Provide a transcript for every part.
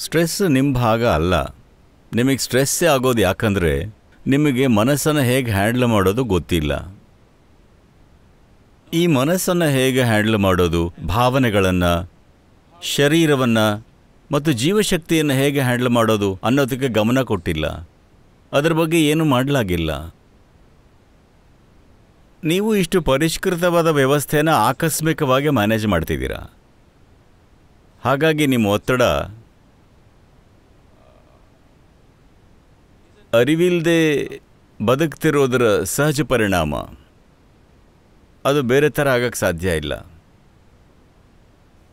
stress ನಿಮ್ಮ ಭಾಗ ಅಲ್ಲ ನಿಮಗೆ ಸ್ಟ್ರೆಸ್ಸೇ ಆಗೋದು ಯಾಕಂದರೆ ನಿಮಗೆ ಮನಸ್ಸನ್ನು ಹೇಗೆ ಹ್ಯಾಂಡ್ಲ್ ಮಾಡೋದು ಗೊತ್ತಿಲ್ಲ ಈ ಮನಸ್ಸನ್ನು ಹೇಗೆ ಹ್ಯಾಂಡ್ಲ್ ಮಾಡೋದು ಭಾವನೆಗಳನ್ನು ಶರೀರವನ್ನು ಮತ್ತು ಜೀವಶಕ್ತಿಯನ್ನು ಹೇಗೆ ಹ್ಯಾಂಡ್ಲ್ ಮಾಡೋದು ಅನ್ನೋದಕ್ಕೆ ಗಮನ ಕೊಟ್ಟಿಲ್ಲ ಅದರ ಬಗ್ಗೆ ಏನೂ ಮಾಡಲಾಗಿಲ್ಲ ನೀವು ಇಷ್ಟು ಪರಿಷ್ಕೃತವಾದ ವ್ಯವಸ್ಥೆನ ಆಕಸ್ಮಿಕವಾಗಿ ಮ್ಯಾನೇಜ್ ಮಾಡ್ತಿದ್ದೀರಾ ಹಾಗಾಗಿ ನಿಮ್ಮ ಒತ್ತಡ ಅರಿವಿಲ್ಲದೆ ಬದುಕ್ತಿರೋದರ ಸಹಜ ಪರಿಣಾಮ ಅದು ಬೇರೆ ಥರ ಆಗಕ್ಕೆ ಸಾಧ್ಯ ಇಲ್ಲ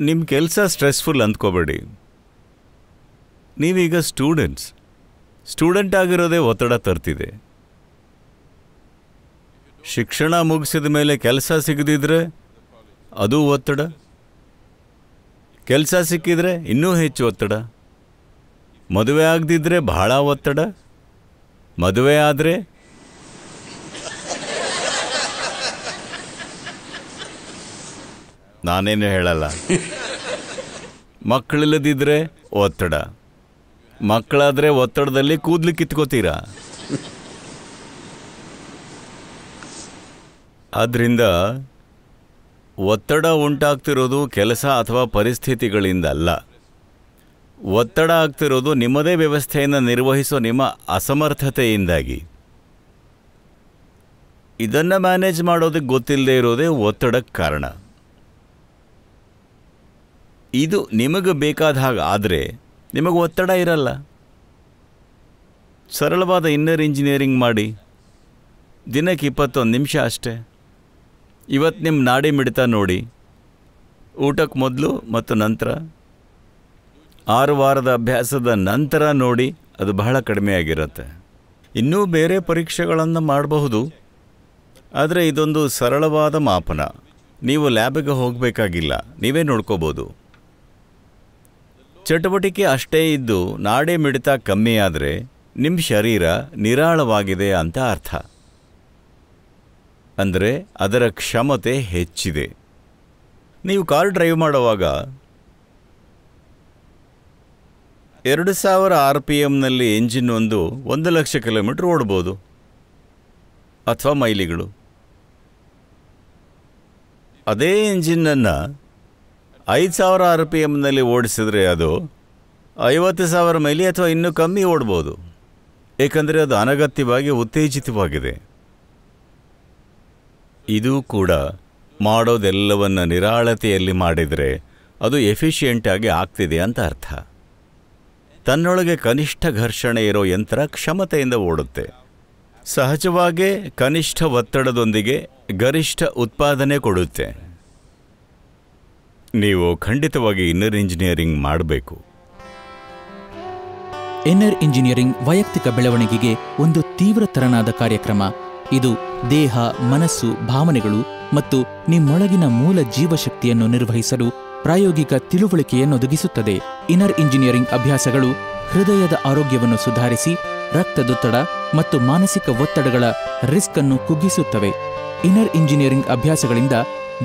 ನಿಮ್ಮ ಕೆಲಸ ಸ್ಟ್ರೆಸ್ಫುಲ್ ಅಂದ್ಕೋಬೇಡಿ ನೀವೀಗ ಸ್ಟೂಡೆಂಟ್ಸ್ ಸ್ಟೂಡೆಂಟ್ ಆಗಿರೋದೇ ಒತ್ತಡ ತರ್ತಿದೆ ಶಿಕ್ಷಣ ಮುಗಿಸಿದ ಮೇಲೆ ಕೆಲಸ ಸಿಗದಿದ್ರೆ ಅದು ಒತ್ತಡ ಕೆಲಸ ಸಿಕ್ಕಿದ್ರೆ ಇನ್ನೂ ಹೆಚ್ಚು ಒತ್ತಡ ಮದುವೆ ಆಗದಿದ್ದರೆ ಬಹಳ ಒತ್ತಡ ಮದುವೆ ಆದರೆ ನಾನೇನು ಹೇಳಲ್ಲ ಮಕ್ಕಳಿಲ್ಲದಿದ್ರೆ ಒತ್ತಡ ಮಕ್ಕಳಾದರೆ ಒತ್ತಡದಲ್ಲಿ ಕೂದಲು ಕಿತ್ಕೋತೀರಾ ಆದ್ದರಿಂದ ಒತ್ತಡ ಉಂಟಾಗ್ತಿರೋದು ಕೆಲಸ ಅಥವಾ ಪರಿಸ್ಥಿತಿಗಳಿಂದಲ್ಲ ಒತ್ತಡ ಆಗ್ತಿರೋದು ನಿಮ್ಮದೇ ವ್ಯವಸ್ಥೆಯನ್ನು ನಿರ್ವಹಿಸೋ ನಿಮ್ಮ ಅಸಮರ್ಥತೆಯಿಂದಾಗಿ ಇದನ್ನು ಮ್ಯಾನೇಜ್ ಮಾಡೋದಕ್ಕೆ ಗೊತ್ತಿಲ್ಲದೆ ಇರೋದೇ ಒತ್ತಡಕ್ಕೆ ಕಾರಣ ಇದು ನಿಮಗೆ ಬೇಕಾದ ಹಾಗೆ ಆದರೆ ನಿಮಗೆ ಒತ್ತಡ ಇರಲ್ಲ ಸರಳವಾದ ಇನ್ನರ್ ಇಂಜಿನಿಯರಿಂಗ್ ಮಾಡಿ ದಿನಕ್ಕೆ ಇಪ್ಪತ್ತೊಂದು ನಿಮಿಷ ಅಷ್ಟೆ ಇವತ್ತು ನಿಮ್ಮ ನಾಡಿ ಮಿಡಿತ ನೋಡಿ ಊಟಕ್ಕೆ ಮೊದಲು ಮತ್ತು ನಂತರ ಆರು ವಾರದ ಅಭ್ಯಾಸದ ನಂತರ ನೋಡಿ ಅದು ಬಹಳ ಕಡಿಮೆ ಆಗಿರುತ್ತೆ ಇನ್ನೂ ಬೇರೆ ಪರೀಕ್ಷೆಗಳನ್ನು ಮಾಡಬಹುದು ಆದರೆ ಇದೊಂದು ಸರಳವಾದ ಮಾಪನ ನೀವು ಲ್ಯಾಬಿಗೆ ಹೋಗಬೇಕಾಗಿಲ್ಲ ನೀವೇ ನೋಡ್ಕೋಬೋದು ಚಟುವಟಿಕೆ ಅಷ್ಟೇ ಇದ್ದು ನಾಡೆ ಮಿಡಿತ ಕಮ್ಮಿಯಾದರೆ ನಿಮ್ಮ ಶರೀರ ನಿರಾಳವಾಗಿದೆ ಅಂತ ಅರ್ಥ ಅಂದರೆ ಅದರ ಕ್ಷಮತೆ ಹೆಚ್ಚಿದೆ ನೀವು ಕಾರ್ ಡ್ರೈವ್ ಮಾಡುವಾಗ ಎರಡು ಸಾವಿರ ಆರ್ ಪಿ ಎಮ್ನಲ್ಲಿ ಎಂಜಿನ್ ಒಂದು ಒಂದು ಲಕ್ಷ ಕಿಲೋಮೀಟ್ರ್ ಓಡ್ಬೋದು ಅಥವಾ ಮೈಲಿಗಳು ಅದೇ ಎಂಜಿನನ್ನು ಐದು ಸಾವಿರ ಆರ್ ಪಿ ಎಮ್ನಲ್ಲಿ ಓಡಿಸಿದ್ರೆ ಅದು ಐವತ್ತು ಸಾವಿರ ಮೈಲಿ ಅಥವಾ ಇನ್ನೂ ಕಮ್ಮಿ ಓಡ್ಬೋದು ಏಕೆಂದರೆ ಅದು ಅನಗತ್ಯವಾಗಿ ಉತ್ತೇಜಿತವಾಗಿದೆ ಇದು ಕೂಡ ಮಾಡೋದೆಲ್ಲವನ್ನು ನಿರಾಳತೆಯಲ್ಲಿ ಮಾಡಿದರೆ ಅದು ಎಫಿಷಿಯೆಂಟಾಗಿ ಆಗ್ತಿದೆ ಅಂತ ಅರ್ಥ ತನ್ನೊಳಗೆ ಕನಿಷ್ಠ ಘರ್ಷಣೆ ಇರೋ ಯಂತ್ರ ಕ್ಷಮತೆಯಿಂದ ಓಡುತ್ತೆ ಸಹಜವಾಗೇ ಕನಿಷ್ಠ ಒತ್ತಡದೊಂದಿಗೆ ಗರಿಷ್ಠ ಉತ್ಪಾದನೆ ಕೊಡುತ್ತೆ ನೀವು ಖಂಡಿತವಾಗಿ ಇನ್ನರ್ ಇಂಜಿನಿಯರಿಂಗ್ ಮಾಡಬೇಕು ಇನ್ನರ್ ಇಂಜಿನಿಯರಿಂಗ್ ವೈಯಕ್ತಿಕ ಬೆಳವಣಿಗೆಗೆ ಒಂದು ತೀವ್ರತರನಾದ ಕಾರ್ಯಕ್ರಮ ಇದು ದೇಹ ಮನಸ್ಸು ಭಾವನೆಗಳು ಮತ್ತು ನಿಮ್ಮೊಳಗಿನ ಮೂಲ ಜೀವಶಕ್ತಿಯನ್ನು ನಿರ್ವಹಿಸಲು ಪ್ರಾಯೋಗಿಕ ತಿಳುವಳಿಕೆಯನ್ನೊದಗಿಸುತ್ತದೆ ಇನ್ನರ್ ಇಂಜಿನಿಯರಿಂಗ್ ಅಭ್ಯಾಸಗಳು ಹೃದಯದ ಆರೋಗ್ಯವನ್ನು ಸುಧಾರಿಸಿ ರಕ್ತದೊತ್ತಡ ಮತ್ತು ಮಾನಸಿಕ ಒತ್ತಡಗಳ ರಿಸ್ಕ್ ಅನ್ನು ಕುಗ್ಗಿಸುತ್ತವೆ ಇನ್ನರ್ ಇಂಜಿನಿಯರಿಂಗ್ ಅಭ್ಯಾಸಗಳಿಂದ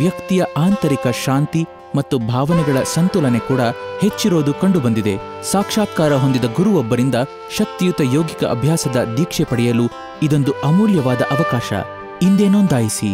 ವ್ಯಕ್ತಿಯ ಆಂತರಿಕ ಶಾಂತಿ ಮತ್ತು ಭಾವನೆಗಳ ಸಂತುಲನೆ ಕೂಡ ಹೆಚ್ಚಿರೋದು ಕಂಡುಬಂದಿದೆ ಸಾಕ್ಷಾತ್ಕಾರ ಹೊಂದಿದ ಗುರುವೊಬ್ಬರಿಂದ ಶಕ್ತಿಯುತ ಯೋಗಿಕ ಅಭ್ಯಾಸದ ದೀಕ್ಷೆ ಪಡೆಯಲು ಇದೊಂದು ಅಮೂಲ್ಯವಾದ ಅವಕಾಶ ಇಂದೇ ನೋಂದಾಯಿಸಿ